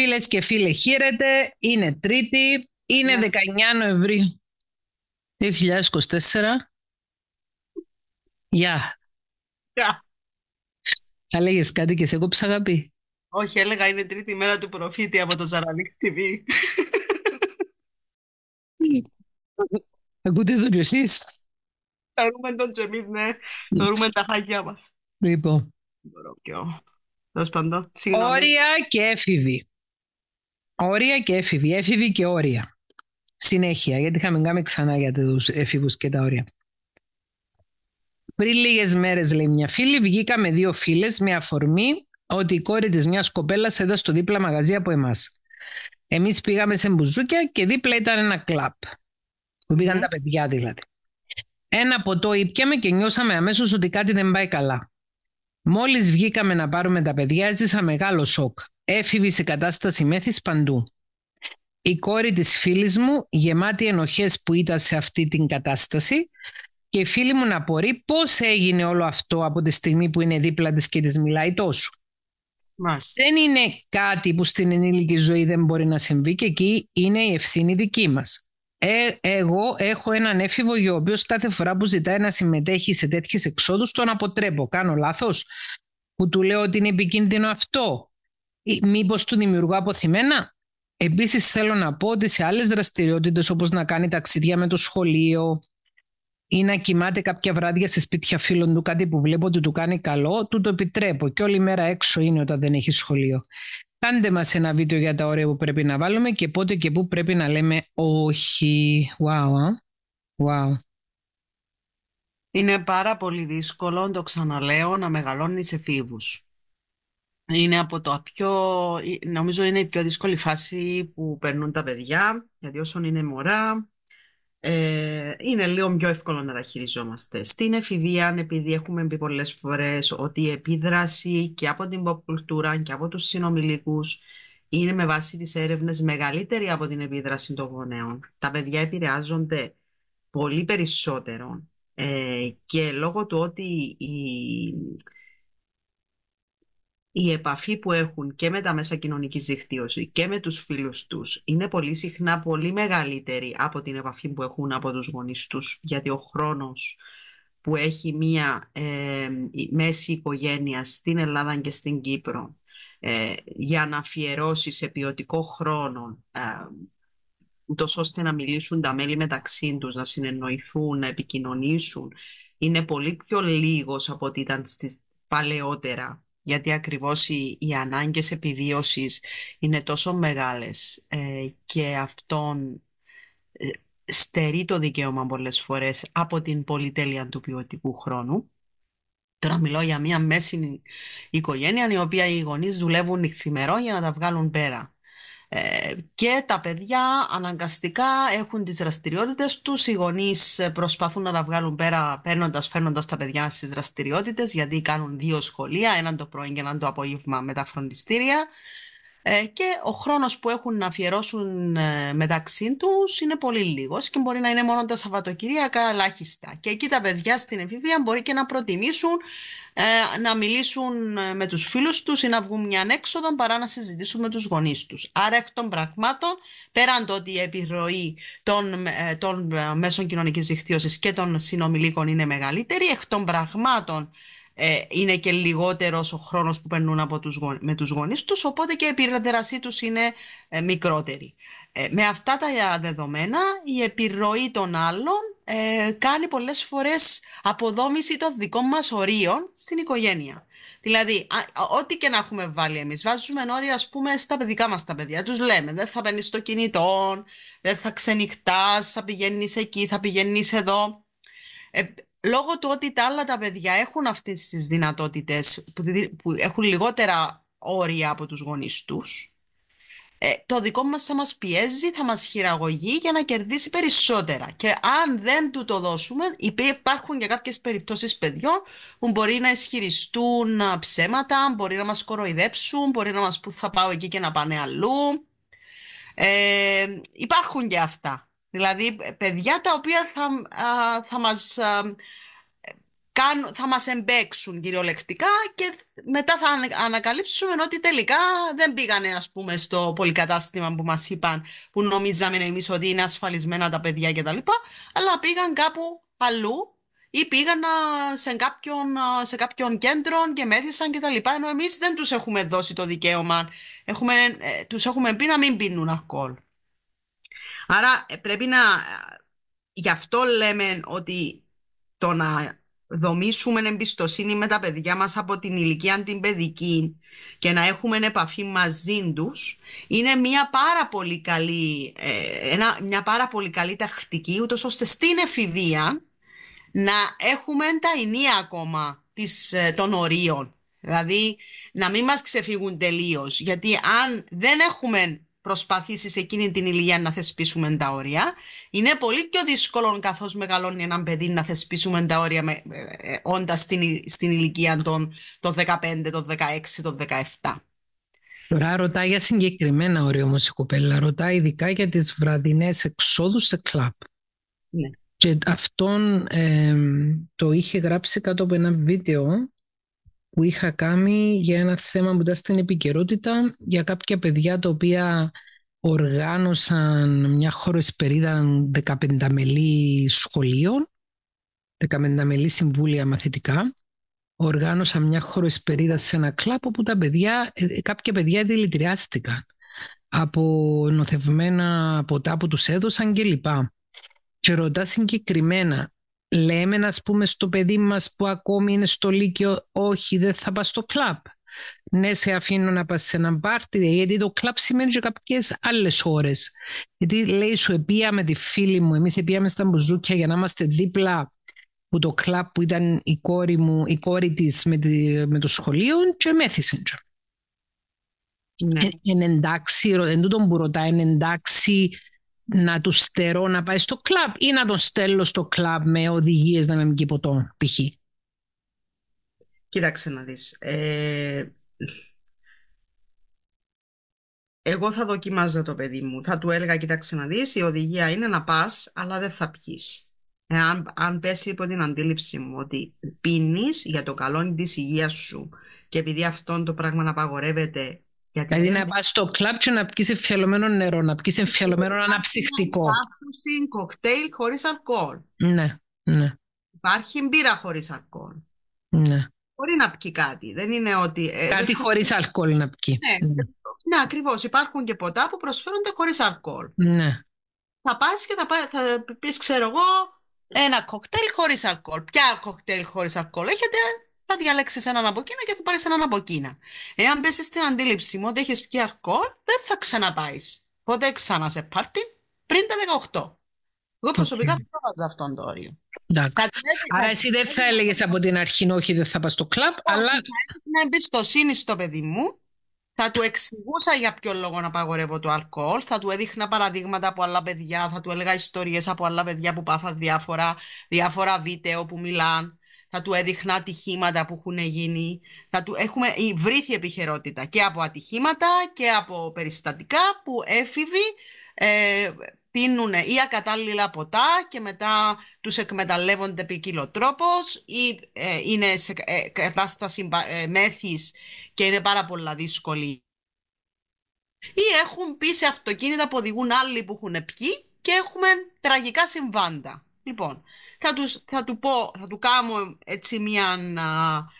Φίλες και φίλε, χαίρετε. Είναι Τρίτη. Είναι 19 ναι. Νοεμβρίου 2024. Γεια. Γεια. Θα λέγες κάτι και σε κόψα αγάπη. Όχι, έλεγα είναι τρίτη μέρα του προφήτη από το Ζαραλίξ TV. Ακούτε εδώ κι εσείς. Θεωρούμε τον και εμείς, ναι. Θεωρούμε τα χάγια μας. Λοιπόν. Μπορώ πιο. Όρια και έφηβοι. Όρια και έφηβοι. Έφηβοι και όρια. Συνέχεια, γιατί είχαμε κάνει ξανά για τους έφηβους και τα όρια. Πριν λίγες μέρες, λέει μια φίλη, βγήκαμε δύο φίλες με αφορμή ότι η κόρη της μιας κοπέλας έδωσε το δίπλα μαγαζί από εμάς. Εμείς πήγαμε σε μπουζούκια και δίπλα ήταν ένα κλαπ. Που πήγαν ναι. τα παιδιά δηλαδή. Ένα ποτό ήπιαμε και νιώσαμε αμέσως ότι κάτι δεν πάει καλά. Μόλις βγήκαμε να πάρουμε τα παιδιά, έζησα μεγάλο σοκ. Έφηβη σε κατάσταση μέθης παντού. Η κόρη της φίλης μου, γεμάτη ενοχές που ήταν σε αυτή την κατάσταση και η φίλη μου να απορεί πώς έγινε όλο αυτό από τη στιγμή που είναι δίπλα της και της μιλάει τόσο. Δεν είναι κάτι που στην ενήλικη ζωή δεν μπορεί να συμβεί και εκεί είναι η ευθύνη δική μας. Ε, εγώ έχω έναν έφηβο για ο οποίος κάθε φορά που ζητάει να συμμετέχει σε τέτοιες εξόδους τον αποτρέπω. Κάνω λάθος που του λέω ότι είναι επικίνδυνο αυτό. Μήπως του δημιουργώ αποθυμένα. Επίσης θέλω να πω ότι σε άλλες δραστηριότητες όπως να κάνει ταξίδια με το σχολείο ή να κοιμάται κάποια βράδια σε σπίτια φίλων του κάτι που βλέπω ότι του κάνει καλό, του το επιτρέπω και όλη μέρα έξω είναι όταν δεν έχει σχολείο. Κάντε μας ένα βίντεο για τα όρια που πρέπει να βάλουμε και πότε και πού πρέπει να λέμε όχι. Wow, wow. Είναι πάρα πολύ δύσκολο, το ξαναλέω, να μεγαλώνεις εφήβου είναι από το ε, νομίζω είναι η πιο δύσκολη φάση που περνούν τα παιδιά, γιατί όσον είναι μωρά, ε, είναι λίγο πιο εύκολο να τα χειριζόμαστε. Στην εφηβεία, επειδή έχουμε πει πολλές φορές ότι η επίδραση και από την pop κουλτούρα και από τους συνομιλικούς είναι με βάση τις έρευνες μεγαλύτερη από την επίδραση των γονέων. Τα παιδιά επηρεάζονται πολύ περισσότερο ε, και λόγω του ότι η, η επαφή που έχουν και με τα μέσα κοινωνικής δικτύωσης και με τους φίλους τους είναι πολύ συχνά πολύ μεγαλύτερη από την επαφή που έχουν από τους γονείς τους γιατί ο χρόνος που έχει μία μέση οικογένεια στην Ελλάδα και στην Κύπρο ε, για να αφιερώσει σε ποιοτικό χρόνο ε, τόσο ώστε να μιλήσουν τα μέλη μεταξύ τους, να συνεννοηθούν, να επικοινωνήσουν είναι πολύ πιο λίγος από ό,τι ήταν παλαιότερα γιατί ακριβώς οι, οι ανάγκες επιβίωσης είναι τόσο μεγάλες ε, και αυτόν ε, στερεί το δικαίωμα πολλές φορές από την πολυτέλεια του ποιοτικού χρόνου. Τώρα μιλώ για μια μέση οικογένεια η οποία οι γονείς δουλεύουν νυχθημερό για να τα βγάλουν πέρα. Ε, και τα παιδιά αναγκαστικά έχουν τις δραστηριότητες τους, οι γονείς προσπαθούν να τα βγάλουν πέρα παίρνοντας φέρνοντας τα παιδιά στις δραστηριότητες γιατί κάνουν δύο σχολεία, έναν το πρωί και έναν το απόγευμα με τα φροντιστήρια ε, και ο χρόνος που έχουν να αφιερώσουν ε, μεταξύ τους είναι πολύ λίγος και μπορεί να είναι μόνο τα Σαββατοκυριακά ελάχιστα. Και εκεί τα παιδιά στην εφηβεία μπορεί και να προτιμήσουν ε, να μιλήσουν με τους φίλους τους ή να βγουν μια ανέξοδο παρά να συζητήσουν με τους γονείς τους. Άρα εκ των πραγμάτων, πέραν το ότι η επιρροή των, μέσων κοινωνικής δικτύωσης και των συνομιλίκων είναι μεγαλύτερη, εκ των πραγμάτων ε, είναι και λιγότερος ο χρόνος που περνούν από τους, με τους γονείς τους, οπότε και η επιδρασή τους είναι ε, μικρότερη. Ε, με αυτά τα δεδομένα η επιρροή των άλλων ε, κάνει πολλές φορές αποδόμηση των δικών μας ορίων στην οικογένεια. Δηλαδή, ό,τι και να έχουμε βάλει εμείς, βάζουμε όρια, ας πούμε, στα παιδικά μας τα παιδιά. Τους λέμε: Δεν θα παίρνεις το κινητό, δεν θα ξενυχτάς, θα πηγαίνεις εκεί, θα πηγαίνεις εδώ λόγω του ότι τα άλλα τα παιδιά έχουν αυτές τις δυνατότητες που, έχουν λιγότερα όρια από τους γονείς τους, ε, το δικό μας θα μας πιέζει, θα μας χειραγωγεί για να κερδίσει περισσότερα. Και αν δεν του το δώσουμε, υπάρχουν και κάποιες περιπτώσεις παιδιών που μπορεί να ισχυριστούν ε, ψέματα, μπορεί να μας κοροϊδέψουν, μπορεί να μας πού θα πάω εκεί και να πάνε αλλού. Ε, υπάρχουν και αυτά. Δηλαδή, ε, παιδιά τα οποία θα, α, θα μας... θα μας εμπέξουν κυριολεκτικά και μετά θα ανακαλύψουμε ότι τελικά δεν πήγανε ας πούμε στο πολυκατάστημα που μας είπαν που νομίζαμε εμείς ότι είναι ασφαλισμένα τα παιδιά και τα λοιπά, αλλά πήγαν κάπου αλλού ή πήγαν σε κάποιον, σε κάποιον κέντρο και μέθησαν και τα λοιπά ενώ εμείς δεν τους έχουμε δώσει το δικαίωμα έχουμε, ε, τους έχουμε πει να μην πίνουν αλκοόλ Άρα ε, πρέπει να... Ε, γι' αυτό λέμε ότι το να δομήσουμε εμπιστοσύνη με τα παιδιά μας από την ηλικία την παιδική και να έχουμε επαφή μαζί τους είναι μια πάρα πολύ καλή, ε, ένα, μια πάρα πολύ καλή τακτική ούτως ώστε στην εφηβεία να έχουμε τα ενία ακόμα της, των ορίων. Δηλαδή να μην μας ξεφύγουν τελείως, γιατί αν δεν έχουμε προσπαθήσεις εκείνη την ηλικία να θεσπίσουμε τα όρια. Είναι πολύ πιο δύσκολο καθώς μεγαλώνει ένα παιδί να θεσπίσουμε τα όρια ε, ε, ε, όντας στην, στην ηλικία των, 15, των 16, των 17. Τώρα ρωτάει για συγκεκριμένα όρια όμως η κοπέλα. Ρωτάει ειδικά για τις βραδινές εξόδους σε κλαπ. Ναι. Και αυτόν το είχε γράψει κάτω από ένα βίντεο που είχα κάνει για ένα θέμα που ήταν στην επικαιρότητα για κάποια παιδιά τα οποία οργάνωσαν μια εσπερίδα 15 μελή σχολείων, 15 μελή συμβούλια μαθητικά. Οργάνωσαν μια εσπερίδα σε ένα κλάπο που τα παιδιά, ε, κάποια παιδιά δηλητηριάστηκαν από νοθευμένα ποτά που τους έδωσαν κλπ. Και, και ρωτά συγκεκριμένα λέμε να πούμε στο παιδί μας που ακόμη είναι στο λύκειο όχι δεν θα πας στο κλαπ. Ναι, σε αφήνω να πας σε ένα πάρτι, γιατί το κλαμπ σημαίνει και κάποιες άλλες ώρες. Γιατί λέει σου επίαμε τη φίλη μου, εμείς επίαμε στα μπουζούκια για να είμαστε δίπλα που το κλαπ που ήταν η κόρη, μου, η κόρη της με, τη, με το σχολείο και μέθησε. Ναι. Ε, εν εντάξει, εν που ρωτά, εν εντάξει να τους στερώ να πάει στο κλαμπ ή να τον στέλνω στο κλαμπ με οδηγίες να με μην ποτό π.χ. Κοίταξε να δεις. Ε, εγώ θα δοκιμάζα το παιδί μου. Θα του έλεγα, κοίταξε να δεις, η οδηγία είναι να πας, αλλά δεν θα πιείς. Ε, αν πέσει υπό την αντίληψη μου ότι πίνεις για το καλό της υγείας σου και επειδή αυτό το πράγμα να απαγορεύεται δηλαδή να πας στο κλαμπ και να πεις εμφιαλωμένο νερό, να πεις εμφιαλωμένο αναψυχτικό. Υπάρχει κοκτέιλ χωρίς αλκοόλ. Ναι, ναι. Υπάρχει μπύρα χωρίς αλκοόλ. Ναι. Μπορεί να πει κάτι, δεν είναι ότι... Ε, κάτι δεν... χωρίς αλκοόλ να πει. Ναι. Ναι. ναι, ακριβώς. Υπάρχουν και ποτά που προσφέρονται χωρίς αλκοόλ. Ναι. Θα πας και θα, θα πεις, ξέρω εγώ, ένα κοκτέιλ χωρίς αλκοόλ. Ποια κοκτέιλ χωρίς αλκοόλ έχετε, θα διαλέξεις έναν από εκείνα και θα πάρεις έναν από εκείνα. Εάν πέσεις στην αντίληψη μου ότι έχεις πια αλκοόλ, δεν θα ξαναπάεις. Ποτέ ξανά σε πάρτι πριν τα 18. Εγώ προσωπικά δεν okay. βάζω αυτόν τον όριο. Εντάξει. Άρα εσύ δεν θα έλεγες από την αρχή, όχι, δεν θα πας στο κλαμπ, αλλά. Να εμπιστοσύνη στο παιδί μου, θα του εξηγούσα για ποιο λόγο να παγορεύω το αλκοόλ, θα του έδειχνα παραδείγματα από άλλα παιδιά, θα του έλεγα ιστορίες από άλλα παιδιά που πάθαν διάφορα, διάφορα βίντεο που μιλάνε θα του έδειχνα ατυχήματα που έχουν γίνει. Θα του... Έχουμε βρήθη επιχειρότητα και από ατυχήματα και από περιστατικά που έφηβοι ε, πίνουν ή ακατάλληλα ποτά και μετά τους εκμεταλλεύονται ποικίλο τρόπος ή ε, είναι σε ε, κατάσταση ε, μέθης και είναι πάρα πολλά δύσκολη. Ή έχουν πει σε αυτοκίνητα που οδηγούν άλλοι που έχουν πει και έχουμε τραγικά συμβάντα. Λοιπόν, θα, τους, θα του πω, θα του κάνω έτσι μια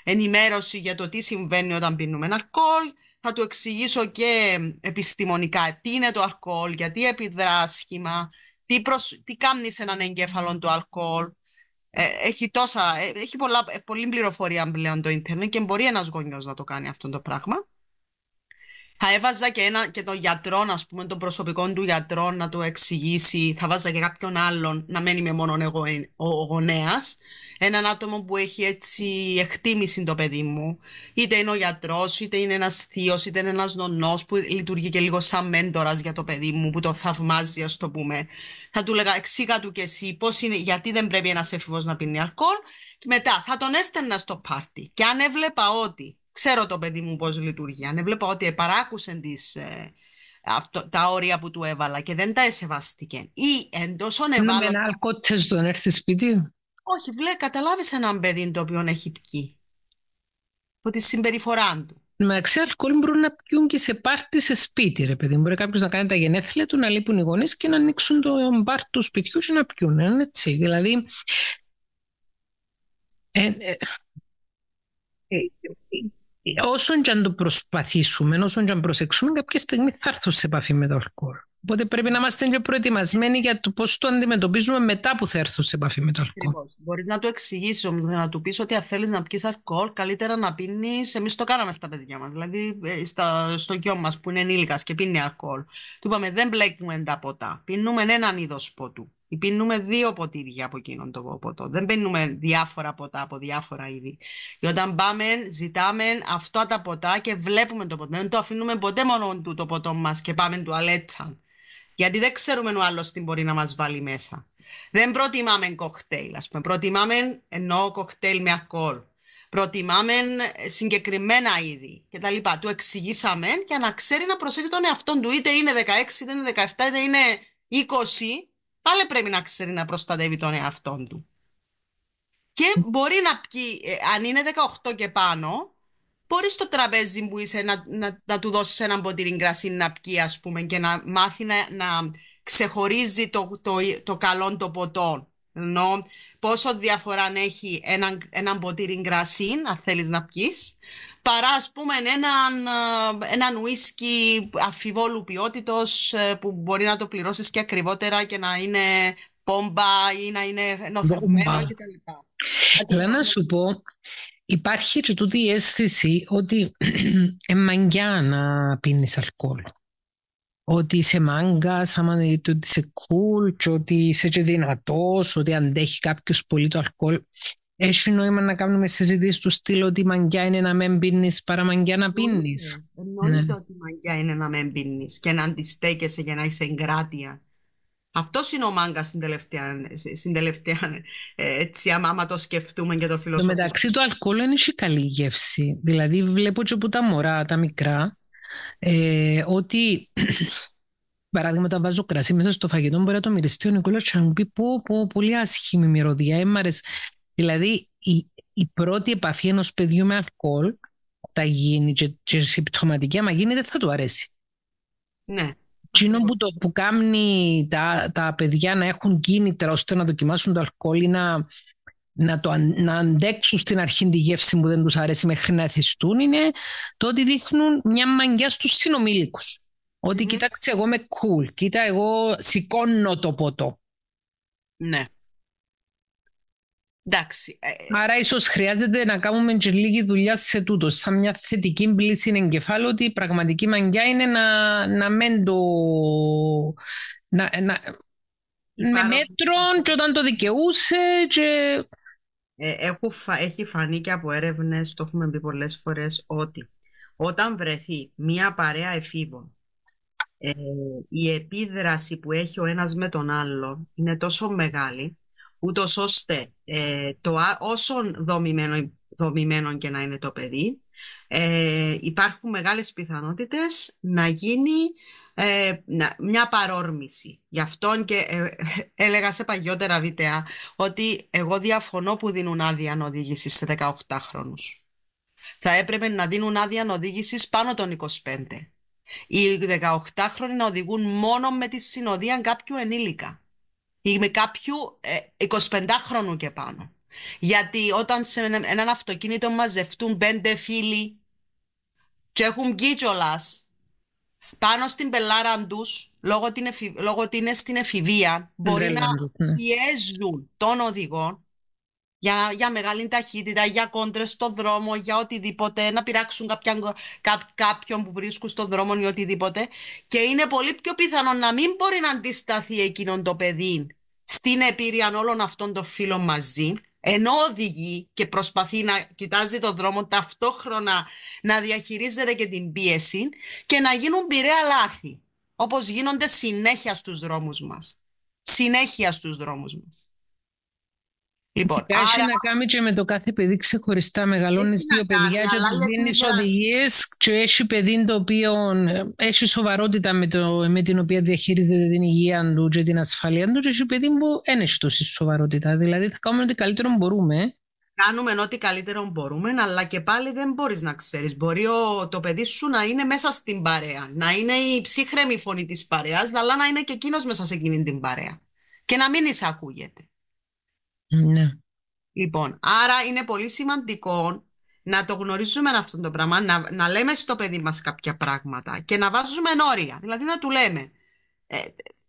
ενημέρωση για το τι συμβαίνει όταν πίνουμε αλκοόλ, θα του εξηγήσω και επιστημονικά τι είναι το αλκοόλ, γιατί επιδρά τι, προσ... τι κάνει σε έναν εγκέφαλο το αλκοόλ. Ε, έχει τόσα, ε, έχει πολλά, ε, πολλή πληροφορία πλέον το ίντερνετ και μπορεί ένας γονιός να το κάνει αυτό το πράγμα θα έβαζα και, ένα, και τον γιατρό, ας πούμε, τον προσωπικό του γιατρό να το εξηγήσει. Θα βάζα και κάποιον άλλον να μένει με μόνον εγώ, ε, ο, ο γονέας. Έναν άτομο που έχει έτσι εκτίμηση το παιδί μου. Είτε είναι ο γιατρός, είτε είναι ένας θείος, είτε είναι ένας νονός που λειτουργεί και λίγο σαν μέντορας για το παιδί μου, που το θαυμάζει, ας το πούμε. Θα του λέγα εξήγα του και εσύ πώς είναι, γιατί δεν πρέπει ένας έφηβος να πίνει αλκοόλ. Και μετά θα τον έστελνα στο πάρτι. Και αν έβλεπα ότι ξέρω το παιδί μου πώς λειτουργεί. Αν έβλεπα ότι παράκουσε τις, ε, αυτό, τα όρια που του έβαλα και δεν τα εσεβαστήκε ή εντός έβαλα... Είναι ένα κότσες να έρθει σπίτι. Όχι, βλέ, καταλάβεις έναν παιδί το οποίο έχει πει. Από τη συμπεριφορά του. αξία αλκοόλ μπορούν να πιούν και σε πάρτι σε σπίτι, ρε παιδί. Μπορεί κάποιος να κάνει τα γενέθλια του, να λείπουν οι γονείς και να ανοίξουν το μπαρ του σπιτιού και να πιούν. Ε, έτσι. Δηλαδή. Ε, ε, ε όσον και αν το προσπαθήσουμε, όσον και αν προσεξούμε, κάποια στιγμή θα έρθουν σε επαφή με το αλκοόλ. Οπότε πρέπει να είμαστε πιο προετοιμασμένοι για το πώς το αντιμετωπίζουμε μετά που θα έρθω σε επαφή με το αλκοόλ. Μπορείς να το εξηγήσεις να του πεις ότι αν θέλεις να πιεις αλκοόλ, καλύτερα να πίνεις. Εμείς το κάναμε στα παιδιά μας. Δηλαδή, ε, στα, στο γιο μας που είναι ενήλικας και πίνει αλκοόλ. Του είπαμε δεν μπλέκουμε τα ποτά. Πίνουμε έναν είδος ποτού. Πίνουμε δύο ποτήρια από εκείνον το ποτό. Δεν πίνουμε διάφορα ποτά από διάφορα είδη. Και όταν πάμε, ζητάμε αυτά τα ποτά και βλέπουμε το ποτό. Δεν το αφήνουμε ποτέ μόνο του το ποτό μας και πάμε τού τουαλέτσα. Γιατί δεν ξέρουμε ο άλλος τι μπορεί να μας βάλει μέσα. Δεν προτιμάμε κοκτέιλ, ας πούμε. Προτιμάμε εννοώ κοκτέιλ με ακόρ Προτιμάμε συγκεκριμένα είδη κτλ. Του εξηγήσαμε για να ξέρει να προσέχει τον εαυτό του, είτε είναι 16, είτε είναι 17, είτε είναι 20 πάλι πρέπει να ξέρει να προστατεύει τον εαυτό του. Και μπορεί να πει, ε, αν είναι 18 και πάνω, μπορεί στο τραπέζι που είσαι να, να, του δώσεις ένα ποτήρι γκρασί να πει, ας πούμε, και να μάθει να, να ξεχωρίζει το, το, το καλό το ποτό. Ενώ πόσο διαφορά έχει ένα, έναν ποτήρι γκρασί, αν θέλεις να πεις, παρά ας πούμε έναν, ε, έναν ουίσκι αφιβόλου ποιότητος ε, που μπορεί να το πληρώσεις και ακριβότερα και να είναι πόμπα ή να είναι νοθευμένο κτλ. Θέλω να σου πω, υπάρχει και τούτη η αίσθηση ότι εμμαγκιά να πίνεις αλκοόλ ότι είσαι μάγκα, ότι είσαι cool, και ότι είσαι και δυνατός, ότι αντέχει κάποιος πολύ το αλκοόλ. Έχει νόημα να κάνουμε συζητήσεις του στυλ ότι η μαγκιά είναι να μην πίνεις παρά μαγκιά να πίνεις. Εννοείται ναι. ότι η μαγκιά είναι να μην πίνεις και να αντιστέκεσαι για να είσαι εγκράτεια. Αυτός είναι ο μάγκας στην τελευταία, στην τελευταία ε, έτσι, άμα το σκεφτούμε και το φιλοσοφούμε. Το μεταξύ του αλκοόλ είναι η καλή γεύση. Δηλαδή, βλέπω και όπου τα μωρά, τα μικρά, ε, ότι παράδειγμα, βάζω κρασί μέσα στο φαγητό, μπορεί να το μυριστεί ο Νικόλας και να μου πει πω, πω, πολύ άσχημη μυρωδιά. έμαρες. δηλαδή, η, η, πρώτη επαφή ενός παιδιού με αλκοόλ θα γίνει και, και συμπτωματική, άμα γίνει, δεν θα του αρέσει. Ναι. Εκείνο που, το, που κάνει τα, τα παιδιά να έχουν κίνητρα ώστε να δοκιμάσουν το αλκοόλ ή να να, το, να αντέξουν στην αρχή τη γεύση που δεν τους αρέσει μέχρι να εθιστούν είναι το ότι δείχνουν μια μαγιά στους συνομήλικους. Ότι κοίταξε εγώ με cool, κοίτα εγώ σηκώνω το ποτό. Ναι. Εντάξει. Ε, ε, Άρα ίσως χρειάζεται να κάνουμε και λίγη δουλειά σε τούτος, σαν μια θετική πλήση εγκεφάλου, ότι η πραγματική μαγιά είναι να, να το... Να, με μέτρων και όταν το δικαιούσε και ε, έχω, έχει φανεί και από έρευνες, το έχουμε πει πολλές φορές, ότι όταν βρεθεί μία παρέα εφήβων, ε, η επίδραση που έχει ο ένας με τον άλλο είναι τόσο μεγάλη, ούτως ώστε ε, το, όσον δομημένο, δομημένο και να είναι το παιδί, ε, υπάρχουν μεγάλες πιθανότητες να γίνει ε, μια παρόρμηση. Γι' αυτόν και ε, ε έλεγα σε παγιότερα βίντεα ότι εγώ διαφωνώ που δίνουν άδεια οδήγηση σε 18 χρόνους. Θα έπρεπε να δίνουν άδεια οδήγηση πάνω των 25. Οι 18χρονοι να οδηγούν μόνο με τη συνοδεία κάποιου ενήλικα ή με κάποιου 25χρονου ε, και πάνω. Γιατί όταν σε έναν αυτοκίνητο μαζευτούν πέντε φίλοι και έχουν γκίτσολας πάνω στην πελάρα τους, λόγω, λόγω ότι είναι στην εφηβεία, μπορεί να ναι. πιέζουν τον οδηγό για, για μεγάλη ταχύτητα, για κόντρες στο δρόμο, για οτιδήποτε, να πειράξουν κάποια, κάποιον που βρίσκουν στο δρόμο ή οτιδήποτε. Και είναι πολύ πιο πιθανό να μην μπορεί να αντισταθεί εκείνον το παιδί στην επίρρεια όλων αυτών των φίλων μαζί ενώ οδηγεί και προσπαθεί να κοιτάζει τον δρόμο ταυτόχρονα να διαχειρίζεται και την πίεση και να γίνουν πειραία λάθη, όπως γίνονται συνέχεια στους δρόμους μας. Συνέχεια στους δρόμους μας. Λοιπόν, Φυσικά, έχει να κάνει και με το κάθε παιδί ξεχωριστά. Μεγαλώνεις δύο παιδιά και του δίνει οδηγίες, και έχει παιδί το οποίο ε, έχει σοβαρότητα με, το, με την οποία διαχειρίζεται την υγεία του και την ασφαλεία του, και έχει παιδί που δεν έχει τόση σοβαρότητα. Δηλαδή, θα κάνουμε ό,τι καλύτερο μπορούμε. Κάνουμε ό,τι καλύτερο μπορούμε, αλλά και πάλι δεν μπορείς να ξέρεις. Μπορεί το παιδί σου να είναι μέσα στην παρέα, να είναι η ψύχρεμη φωνή της παρέας, αλλά να είναι και εκείνος μέσα σε εκείνη την παρέα. Και να μην εισακούγεται. Ναι. Λοιπόν, άρα είναι πολύ σημαντικό να το γνωρίζουμε αυτό το πράγμα, να, λέμε στο παιδί μας κάποια πράγματα και να βάζουμε ενώρια, Δηλαδή να του λέμε, ε,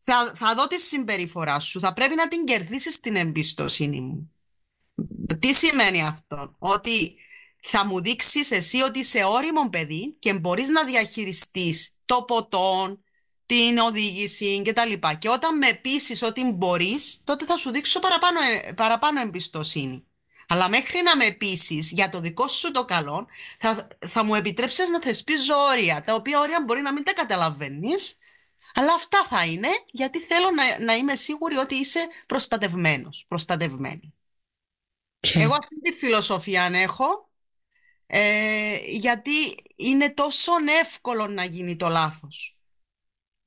θα, θα δω τη συμπεριφορά σου, θα πρέπει να την κερδίσεις την εμπιστοσύνη μου. Τι σημαίνει αυτό, ότι θα μου δείξεις εσύ ότι είσαι όριμο παιδί και μπορείς να διαχειριστείς το ποτόν, την οδήγηση και τα λοιπά. Και όταν με πείσεις ότι μπορείς, τότε θα σου δείξω παραπάνω, ε, εμπιστοσύνη. Αλλά μέχρι να με πείσεις για το δικό σου το καλό, θα, μου επιτρέψεις να θεσπίζω όρια, τα οποία όρια μπορεί να μην τα καταλαβαίνεις, αλλά αυτά θα είναι, γιατί θέλω να, είμαι σίγουρη ότι είσαι προστατευμένος, προστατευμένη. Εγώ αυτή τη φιλοσοφία αν έχω, ε, γιατί είναι τόσο εύκολο να γίνει το λάθος.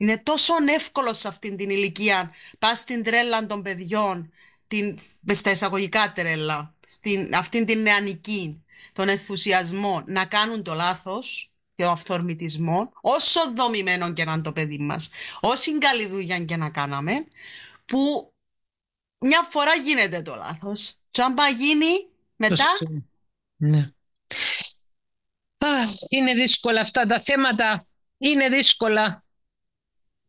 Είναι τόσο εύκολο σε αυτήν την ηλικία. Πας στην τρέλα των παιδιών, την, στα εισαγωγικά τρέλα, στην, αυτήν την νεανική, τον ενθουσιασμό, να κάνουν το λάθος και ο αυθορμητισμό, όσο δομημένο και να είναι το παιδί μας, όση καλή δουλειά και να κάναμε, που μια φορά γίνεται το λάθος. Τι αν γίνει μετά... Ναι. είναι δύσκολα αυτά τα θέματα. Είναι δύσκολα.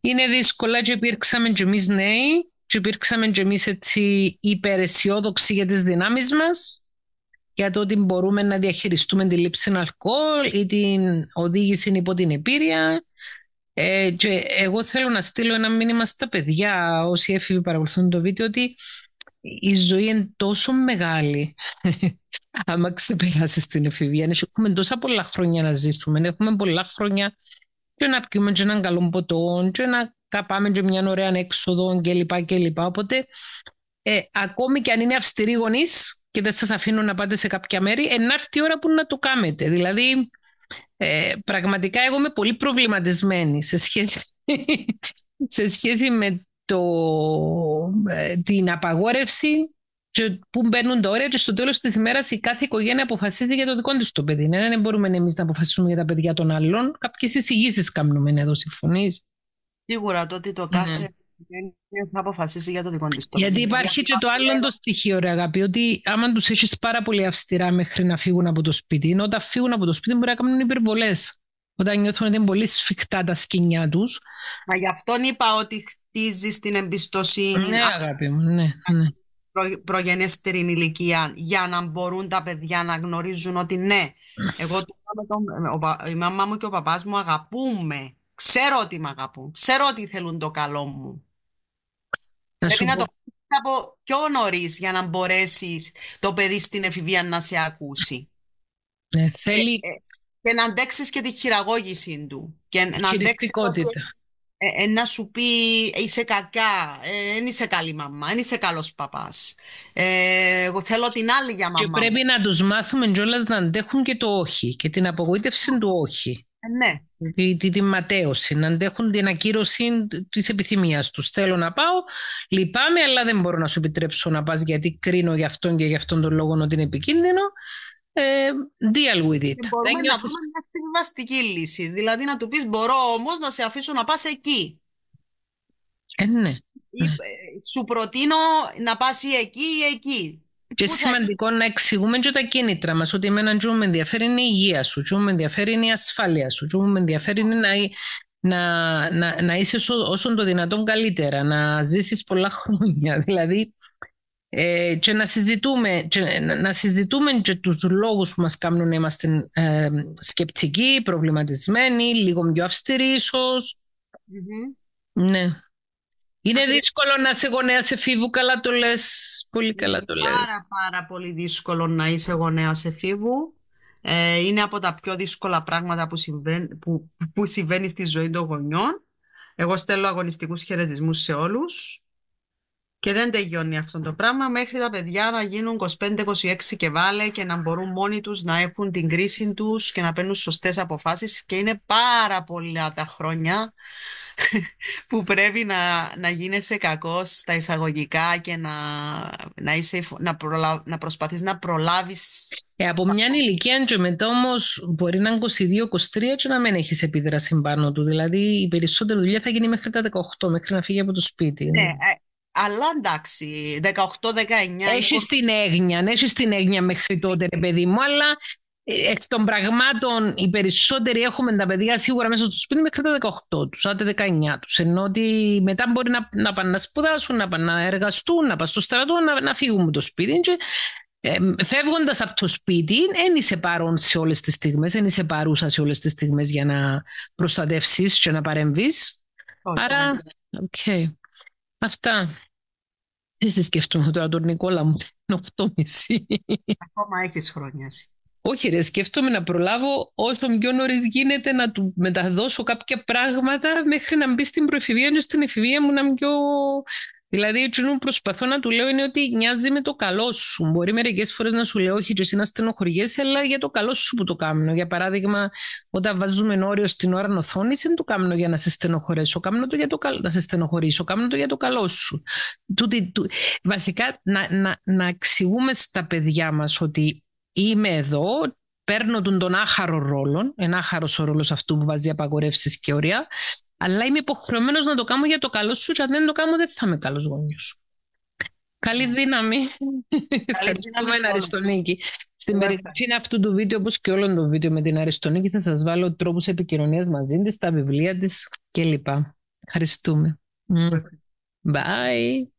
Είναι δύσκολα και υπήρξαμε και εμείς νέοι και υπήρξαμε και εμείς έτσι υπεραισιόδοξοι για τις δυνάμεις μας για το ότι μπορούμε να διαχειριστούμε τη λήψη αλκοόλ ή την οδήγηση υπό την επίρρεια. Ε, και εγώ θέλω να στείλω ένα μήνυμα στα παιδιά όσοι έφηβοι παρακολουθούν το βίντεο ότι η ζωή είναι τόσο μεγάλη άμα ξεπεράσεις την εφηβεία. Έχουμε τόσα πολλά χρόνια να ζήσουμε, έχουμε πολλά χρόνια και να πιούμε και έναν καλό ποτό και να καπάμε και μια ωραία έξοδο κλπ. κλπ. Οπότε ε, ακόμη και αν είναι αυστηροί γονείς και δεν σας αφήνουν να πάτε σε κάποια μέρη, ενάρθει η ώρα που να το κάνετε. Δηλαδή, ε, πραγματικά εγώ είμαι πολύ προβληματισμένη σε σχέση, σε σχέση με το, ε, την απαγόρευση και που μπαίνουν τα όρια και στο τέλος της ημέρα, η κάθε οικογένεια αποφασίζει για το δικό της το παιδί. Ναι, δεν ναι, ναι, μπορούμε εμείς να αποφασίσουμε για τα παιδιά των άλλων. Κάποιες εισηγήσεις κάνουμε ναι, εδώ, συμφωνείς. Σίγουρα το ότι το καθε οικογένεια θα αποφασίσει για το δικό της το παιδί. Γιατί υπάρχει και το άλλο το στοιχείο, ρε αγάπη, ότι άμα τους έχεις πάρα πολύ αυστηρά μέχρι να φύγουν από το σπίτι, ενώ όταν φύγουν από το σπίτι μπορεί να κάνουν υπερβολές. Όταν νιώθουν ότι είναι πολύ σφιχτά τα σκηνιά τους. Μα γι' αυτόν είπα ότι χτίζεις την εμπιστοσύνη. Ναι, αγάπη μου, ναι. ναι προγενέστερη ηλικία για να μπορούν τα παιδιά να γνωρίζουν ότι ναι, εγώ η μαμά μου και ο παπάς μου αγαπούμε. Ξέρω ότι με αγαπούν. Ξέρω ότι θέλουν το καλό μου. Πρέπει να το από πιο νωρίς για να μπορέσεις το παιδί στην εφηβεία να σε ακούσει. Ναι, θέλει... και, ε, να αντέξεις και τη χειραγώγηση του. Και να ε, ε, να σου πει «Ε, είσαι κακιά, δεν ε, είσαι καλή μαμά, δεν είσαι καλός παπάς. Ε, εγώ θέλω την άλλη για μαμά. Και πρέπει να τους μάθουμε κιόλας να αντέχουν και το όχι και την απογοήτευση του όχι. Ναι. Τη, τη, τη ματέωση, να αντέχουν την ακύρωση της επιθυμίας τους. Θέλω να πάω, λυπάμαι, αλλά δεν μπορώ να σου επιτρέψω να πας γιατί κρίνω γι' αυτόν και γι' αυτόν τον λόγο ότι είναι επικίνδυνο ε, deal with it. Ε, μπορούμε να νιώθεις... πούμε μια συμβαστική λύση. Δηλαδή να του πεις μπορώ όμως να σε αφήσω να πας εκεί. Ε, ναι. Ε, σου προτείνω να πας εκεί ή εκεί. Και σημαντικό να εξηγούμε και τα κίνητρα μας ότι εμένα με ενδιαφέρει είναι η υγεία σου, με ενδιαφέρει είναι η ασφάλεια σου, και με ενδιαφέρει είναι να, να, να, είσαι όσο, όσο το δυνατόν καλύτερα, να ζήσεις πολλά χρόνια. Δηλαδή ε, και να συζητούμε, και, να συζητούμε και τους λόγους που μας κάνουν να είμαστε ε, σκεπτικοί, προβληματισμένοι, λίγο πιο αυστηροί Ναι. Είναι δύσκολο να είσαι γονέα εφήβου, καλά το λες, πολύ καλά το λες. Πάρα πάρα πολύ δύσκολο να είσαι γονέας εφήβου. Ε, είναι από τα πιο δύσκολα πράγματα που, συμβαίνει, στη ζωή των γονιών. Εγώ στέλνω αγωνιστικούς χαιρετισμούς σε όλους. Και δεν τελειώνει αυτό το πράγμα μέχρι τα παιδιά να γίνουν 25-26 και βάλε και να μπορούν μόνοι τους να έχουν την κρίση τους και να παίρνουν σωστές αποφάσεις και είναι πάρα πολλά τα χρόνια που πρέπει να, να γίνεσαι κακός στα εισαγωγικά και να, να, να, προσπαθείς να προλάβεις ε, από μια ηλικία και μετά μπορεί να είναι 22-23 και να μην έχεις επίδραση πάνω του. Δηλαδή η περισσότερη δουλειά θα γίνει μέχρι τα 18, μέχρι να φύγει από το σπίτι. Ναι, ε, αλλά εντάξει, 18-19. Έχει την έγνοια, ναι, έχεις την έγνοια μέχρι τότε, ρε παιδί μου, αλλά ε, εκ των πραγμάτων οι περισσότεροι έχουμε τα παιδιά σίγουρα μέσα στο σπίτι μέχρι τα 18 τους, άντε 19 τους. Ενώ ότι μετά μπορεί να, να πάνε να σπουδάσουν, να πάνε να εργαστούν, να πάνε στο στρατό, να, να φύγουν με το σπίτι και ε, Φεύγοντας από το σπίτι, δεν είσαι παρόν σε όλες τις στιγμές, δεν είσαι παρούσα σε όλες τις στιγμές για να προστατεύσεις και να παρεμβείς. Άρα, ναι. Αυτά. Δεν σε τώρα τον Νικόλα μου, είναι 8.30. Ακόμα έχεις χρόνια. Όχι ρε, σκέφτομαι να προλάβω όσο πιο νωρίς γίνεται να του μεταδώσω κάποια πράγματα μέχρι να μπει στην προεφηβεία και στην εφηβεία μου να είμαι πιο Δηλαδή, ό,τι που προσπαθώ να του λέω είναι ότι νοιάζει με το καλό σου. Μπορεί μερικές φορές να σου λέω, όχι, και εσύ να στενοχωριέσαι, αλλά για το καλό σου που το κάνω. Για παράδειγμα, όταν βάζουμε όριο στην ώρα οθόνης, δεν το κάνω για να σε στενοχωρέσω. Κάνω το για το καλό, να σε στενοχωρήσω. Κάνω το για το καλό σου. Τούτη, του... Βασικά, να, να, να εξηγούμε στα παιδιά μας ότι είμαι εδώ, παίρνω τον, τον άχαρο ρόλο, ένα άχαρος ο ρόλος αυτού που βάζει απαγορεύσεις και όρια, αλλά είμαι υποχρεωμένος να το κάνω για το καλό σου, αν δεν το κάνω, δεν θα είμαι καλός γόνιο. Καλή ναι. δύναμη. Καλή δύναμη, Αριστονίκη. Στην περιγραφή αυτού του βίντεο, όπως και όλων των βίντεο με την Αριστονίκη, θα σας βάλω τρόπους επικοινωνίας μαζί της, τα βιβλία της κλπ. Ευχαριστούμε. Bye.